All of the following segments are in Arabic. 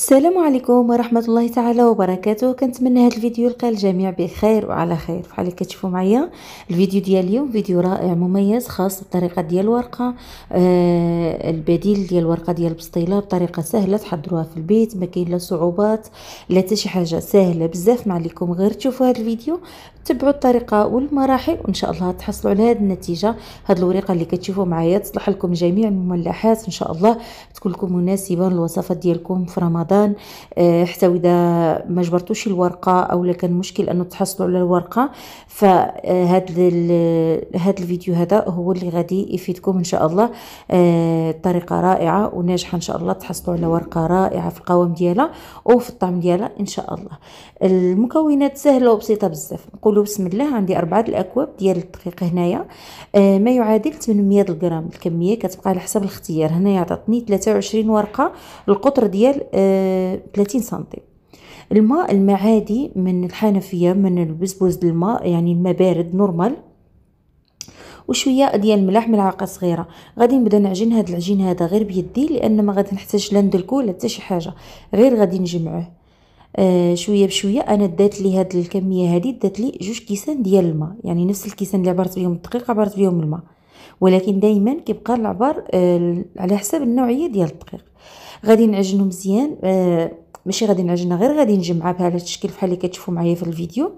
السلام عليكم ورحمة الله تعالى وبركاته كنتمنى هذا الفيديو يلقى الجميع بخير وعلى خير بحال اللي كتشوفوا معايا الفيديو ديال اليوم فيديو رائع مميز خاص بالطريقة ديال الورقة آه البديل ديال الورقة ديال البسطيلة بطريقة سهلة تحضروها في البيت ما كاين لا صعوبات لا حتى شي حاجة سهلة بزاف ما عليكم غير تشوفوا هذا الفيديو تبعوا الطريقة والمراحل وان شاء الله تحصلوا على هذه النتيجة هذه الورقة اللي كتشوفوا معايا تصلح لكم جميع المملحات ان شاء الله تكون لكم مناسبة للوصفات ديالكم في رمضان رمضان آه، حتى اذا ما جبرتوش الورقه اولا كان مشكل انه تحصلوا على الورقه فهاد آه، هاد الفيديو هذا هو اللي غادي يفيدكم ان شاء الله آه، طريقه رائعه وناجحه ان شاء الله تحصلوا على ورقه رائعه في القوام ديالها وفي الطعم ديالها ان شاء الله المكونات سهله وبسيطه بزاف نقولوا بسم الله عندي اربعه الاكواب ديال الدقيق هنايا ما يعادل 800 غرام الكميه كتبقى على حسب الاختيار هنايا عطاتني 23 ورقه القطر ديال 30 سنتيم الماء المعادي من الحنفية من البزبوز الماء يعني الماء بارد نورمال وشويه ديال الملح ملعقه صغيره غادي نبدا نعجن هاد العجين هذا غير بيدي لان ما غادي نحتاج لا ندلكو لا حتى شي حاجه غير غادي نجمعوه آه شويه بشويه انا دات لي هاد الكميه هادي دات لي جوج كيسان ديال الماء يعني نفس الكيسان اللي عبرت بهم الدقيق عبرت بهم الماء ولكن دائما كيبقى العبار آه على حسب النوعيه ديال الدقيق غادي نعجنو مزيان آه ماشي غادي نعجنها غير غادي نجمعها بهذا الشكل بحال اللي كتشوفوا معايا في الفيديو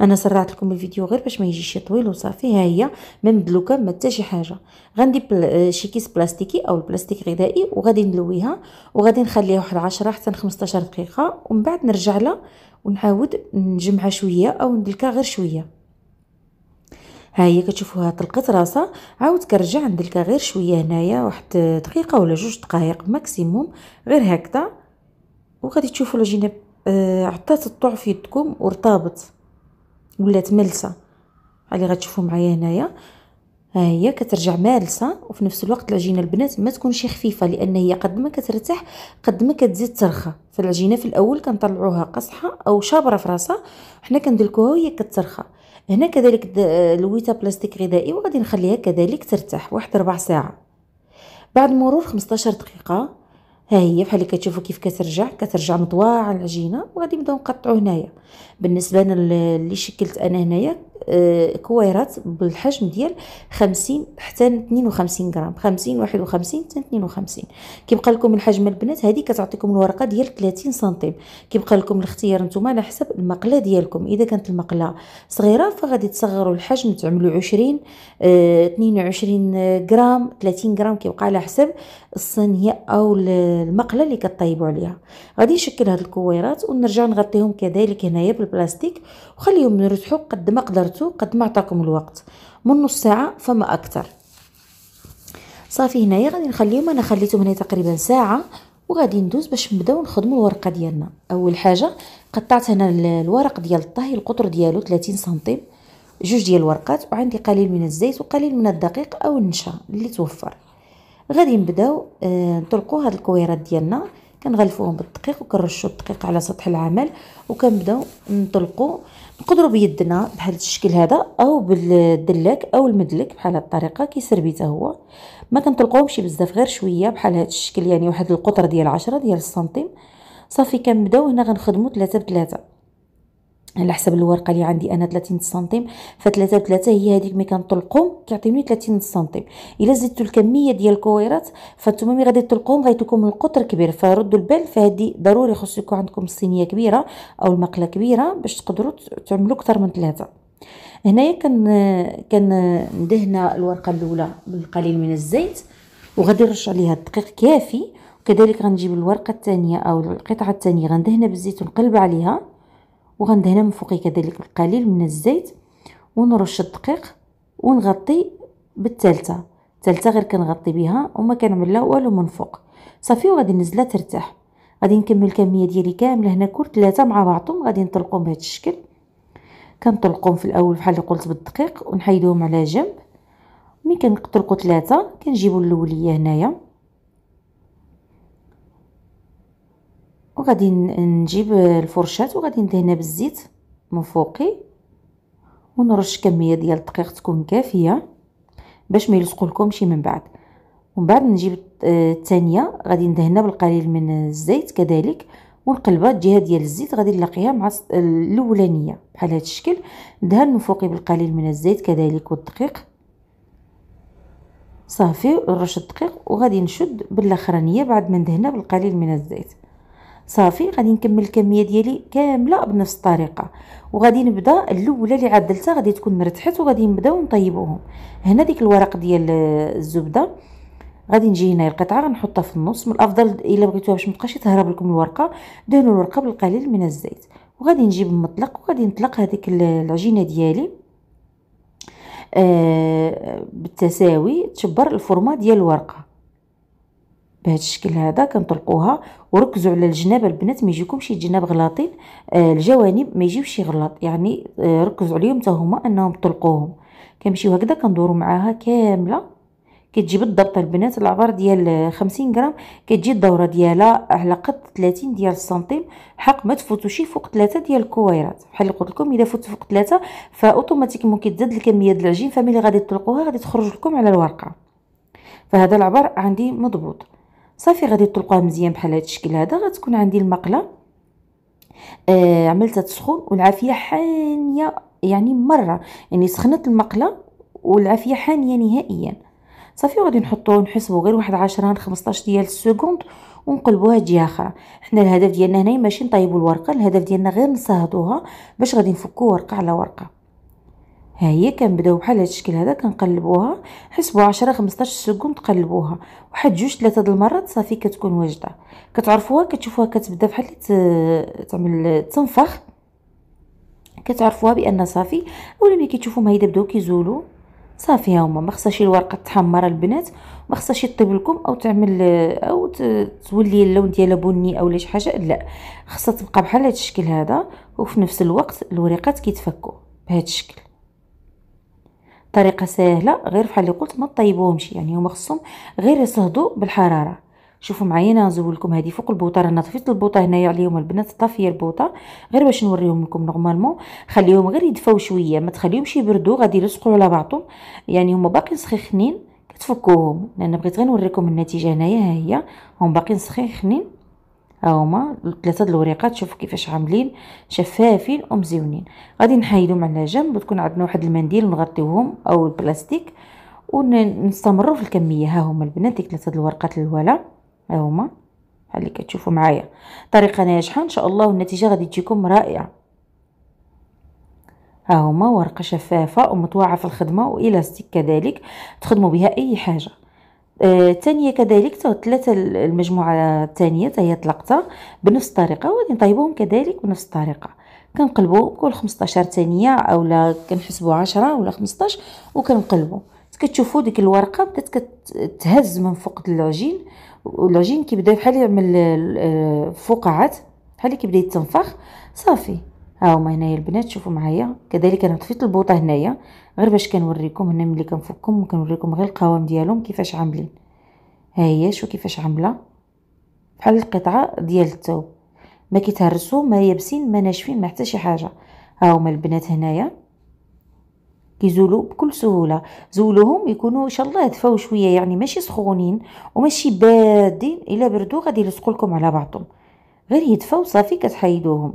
انا سرعت لكم الفيديو غير باش ما يجيش طويل وصافي ها هي ما مدلوكه ما حتى شي حاجه غندي بل... آه، شي كيس بلاستيكي او البلاستيك غذائي وغادي نلويها وغادي نخليها واحد 10 حتى 15 دقيقه ومن بعد نرجع لها ونعاود نجمعها شويه او ندلكها غير شويه ها هي كتشوفوها طلقت راسها عاود كرجع ندلكها غير شويه هنايا واحد دقيقه ولا جوج دقائق ماكسيموم غير هكذا وغادي تشوفوا الجينه آه، عطات الطوع في يدكم وارتبط ولات ملسه اللي غتشوفوا معايا هنايا ها هي كترجع مالسه وفي نفس الوقت العجينه البنات ما تكونش خفيفه لان هي قد ما كترتاح قد ما كتزيد ترخى فالعجينه في الاول كنطلعوها قصحه او شابره في راسها حنا كندلكوها وهي كترخى هنا كذلك آه، لويته بلاستيك غذائي وغادي نخليها كذلك ترتاح واحد ربع ساعه بعد مرور 15 دقيقه ها هي بحال اللي كتشوفوا كيف كترجع كترجع مطواعه العجينه وغادي نبداو نقطعو هنايا بالنسبه انا اللي شكلت انا هنايا آه، كويرات بالحجم ديال 50 حتى 52 غرام 50 51 حتى 52 كيبقى لكم الحجم البنات هذه كتعطيكم الورقه ديال 30 سنتيم كيبقى لكم الاختيار نتوما على حسب المقله ديالكم اذا كانت المقله صغيره فغادي تصغروا الحجم تعملوا 20 اه 22 غرام 30 غرام كيبقى على حسب الصينيه او المقله اللي كطيبوا عليها غادي نشكل هاد الكويرات ونرجع نغطيهم كذلك هنايا بالبلاستيك وخليهم يرتاحوا قد ما قدرت ذاته قد ما عطاكم الوقت من نص ساعه فما اكثر صافي هنايا غادي نخليهم انا خليتهم هنا تقريبا ساعه وغادي ندوز باش نبداو نخدموا الورقه ديالنا اول حاجه قطعت هنا الورق ديال الطهي القطر ديالو 30 سنتيم جوج ديال الورقات وعندي قليل من الزيت وقليل من الدقيق او النشا اللي توفر غادي نبداو آه، نطلقوا هاد الكويرات ديالنا كنغلفوهم بالدقيق وكنرشوا الدقيق على سطح العمل وكنبداو نطلقوا نقدروا بيدنا بحال الشكل هذا او بالدلاك او المدلك بحال هذه الطريقه كيسربي بيته هو ما كنطلقوهمش بزاف غير شويه بحال هذا الشكل يعني واحد القطر ديال 10 ديال السنتيم صافي كنبداو هنا غنخدموا ثلاثه بثلاثه على حسب الورقه اللي عندي انا 30 سنتيم ف3 و 3 هي هذيك ملي كنطلقهم كيعطيوني 30 سنتيم الا زدتوا الكميه ديال الكويرات فانتوما ملي غادي تطلقوهم غيتلكم القطر كبير فردوا البال فهادي ضروري خصو يكون عندكم الصينيه كبيره او المقله كبيره باش تقدروا تعملوا اكثر من ثلاثه هنايا كن كن ندهن الورقه الاولى بالقليل من الزيت وغادي نرش عليها الدقيق كافي وكذلك غنجيب الورقه الثانيه او القطعه الثانيه غندهنها بالزيت ونقلب عليها وغندهنا من فوقي كذلك القليل من الزيت ونرش الدقيق ونغطي بالثالثه الثالثه غير كنغطي بها وما كنعمل لها والو من فوق صافي وغادي نزلها ترتاح غادي نكمل الكميه ديالي كامله هنا كل ثلاثه مع بعضهم غادي نطلقهم بهذا الشكل كنطلقهم في الاول بحال اللي قلت بالدقيق ونحيدوهم على جنب ملي كنطلقوا ثلاثه كنجيبوا الاوليه هنايا وغادي نجيب الفرشاة وغادي ندهنها بالزيت من فوقي ونرش كميه ديال الدقيق تكون كافيه باش ما يلصقوا لكمش من بعد ومن بعد نجيب الثانيه غادي ندهنها بالقليل من الزيت كذلك ونقلبها الجهه ديال الزيت غادي نلاقيها مع الاولانيه بحال هذا الشكل ندهن من فوقي بالقليل من الزيت كذلك والدقيق صافي نرش الدقيق وغادي نشد بالاخرانيه بعد ما ندهنها بالقليل من الزيت صافي غادي نكمل الكميه ديالي كامله بنفس الطريقه وغادي نبدا الاولى اللي عدلتها غادي تكون مرتحت وغادي نبداو نطيبوهم هنا ديك الورق ديال الزبده غادي نجي هنا القطعه غنحطها في النص من الافضل الا بغيتوها باش ما تبقاش تهرب لكم الورقه دهنوا الورقه بالقليل من الزيت وغادي نجيب المطلق وغادي نطلق هذيك العجينه ديالي آه بالتساوي تشبر الفورمه ديال الورقه بهذا الشكل هذا كنطلقوها وركزوا على الجناب البنات ما يجيكمش يتجنب غلاطين آه الجوانب ما يجيوش غلط يعني آه، ركزوا عليهم حتى هما انهم طلقوهم كنمشيو هكذا كندورو معاها كامله كتجي بالضبط البنات العبار ديال 50 غرام كتجي الدوره ديالها على قد 30 ديال السنتيم حق ما تفوتوش فوق 3 ديال الكويرات بحال اللي قلت لكم الا فوت فوق 3 فاوتوماتيكمون كتزاد الكميه ديال العجين فملي غادي تطلقوها غادي تخرج لكم على الورقه فهذا العبار عندي مضبوط صافي غادي تطلقوها مزيان بحال هذا الشكل هذا غتكون عندي المقله آه عملتها تسخن والعافيه حانيه يعني مره يعني سخنت المقله والعافيه حانيه نهائيا صافي وغادي نحطوه نحسبو غير واحد 10 ل 15 ديال السكوند ونقلبوها جهه اخرى حنا الهدف ديالنا هنايا ماشي نطيبو الورقه الهدف ديالنا غير نصهدوها باش غادي نفكو ورقه على ورقه ها هي كنبداو بحال هذا الشكل هذا كنقلبوها حسبوا 10 15 سكون تقلبوها واحد جوج ثلاثه د المرات صافي كتكون واجده كتعرفوها كتشوفوها كتبدا بحال تعمل تنفخ كتعرفوها بان صافي اولا ملي كتشوفوهم هيدا بداو كيزولوا صافي ها هما ما خصهاش الورقه تحمر البنات ما خصهاش يطيب لكم او تعمل او تولي اللون ديالها بني او شي حاجه لا خصها تبقى بحال هذا الشكل هذا وفي نفس الوقت الوريقات كيتفكوا بهذا الشكل طريقه سهله غير بحال اللي قلت ما طيبوهمش يعني هما خصهم غير يصهدوا بالحراره شوفوا معايا انا نزول لكم هذه فوق البوطه رانا طفيت البوطه هنايا عليهم البنات طافيه البوطه غير باش نوريهم لكم نورمالمون خليهم غير يدفاو شويه ما تخليهمش يبردوا غادي يلصقوا على بعضهم يعني هما باقيين سخيخنين كتفكوهم لان بغيت غير نوريكم النتيجه هنايا ها هي هم باقيين سخيخنين ها هما ثلاثه د الوريقات شوفوا كيفاش عاملين شفافين ومزيونين غادي نحيدهم على جنب وتكون عندنا واحد المنديل نغطيوهم او البلاستيك ونستمروا في الكميه ها هما البنات ديك ثلاثه د الورقات الولا ها هما بحال اللي كتشوفوا معايا طريقه ناجحه ان شاء الله والنتيجه غادي تجيكم رائعه ها هما ورقه شفافه ومتواعه في الخدمه والاستيك كذلك تخدموا بها اي حاجه آه، الثانيه كذلك ثلاثه المجموعه الثانيه هي طلقتها بنفس الطريقه وغادي نطيبوهم كذلك بنفس الطريقه كنقلبو كل 15 ثانيه اولا كنحسبوا 10 ولا 15 وكنقلبو كتشوفوا ديك الورقه بدات كتهز من فوق العجين والعجين كيبدا بحال يعمل فقاعات بحال كيبدا يتنفخ صافي هاهما هنايا البنات شوفوا معايا كذلك انا طفيت البوطه هنايا غير باش كنوريكم هنا ملي كنفكهم كنوريكم غير القوام ديالهم كيفاش عاملين ها هي شوفوا كيفاش عامله بحال القطعه ديال الثوب ما كيتهرسوا ما يابسين ما ناشفين ما حتى شي حاجه هاهما البنات هنايا كيزولوا بكل سهوله زولوهم يكونوا ان شاء الله دفاو شويه يعني ماشي سخونين وماشي بادين الا بردو غادي يلصقوا لكم على بعضهم غير يدفاو صافي كتحيدوهم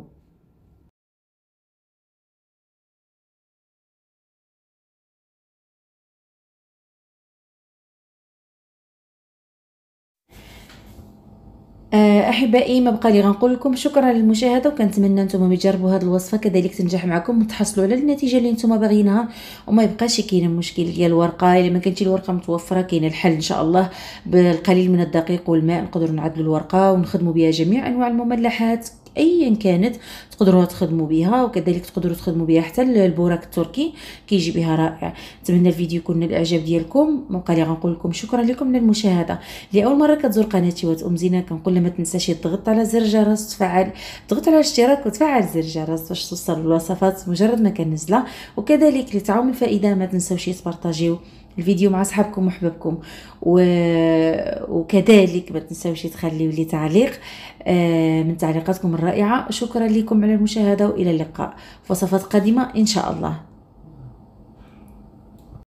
آه، احبائي ما بقى لي غنقول لكم شكرا للمشاهده وكنتمنى نتوما تجربوا هذه الوصفه كذلك تنجح معكم وتحصلوا على النتيجه اللي نتوما باغيينها وما يبقاش كاين المشكل ديال الورقه الا ما كانتش الورقه متوفره كاين الحل ان شاء الله بالقليل من الدقيق والماء نقدروا نعدلوا الورقه ونخدموا بها جميع انواع المملحات ايا كانت تقدروا تخدموا بها وكذلك تقدروا تخدموا بها حتى البوراك التركي كيجي بها رائع نتمنى الفيديو يكون نال الاعجاب ديالكم بقى لي غنقول لكم شكرا لكم على المشاهده لاول مره كتزور قناتي وتأم زينه كنقول ما تنساش تضغط على زر الجرس تفعل تضغط على الاشتراك وتفعل زر الجرس باش توصل الوصفات مجرد ما كنزلها وكذلك لتعاون الفائده ما تنساوش تبارطاجيو الفيديو مع صحابكم وحبابكم و... وكذلك ما تنساوش تخليوا لي تعليق آه، من تعليقاتكم الرائعه شكرا لكم على المشاهده والى اللقاء في وصفات قادمه ان شاء الله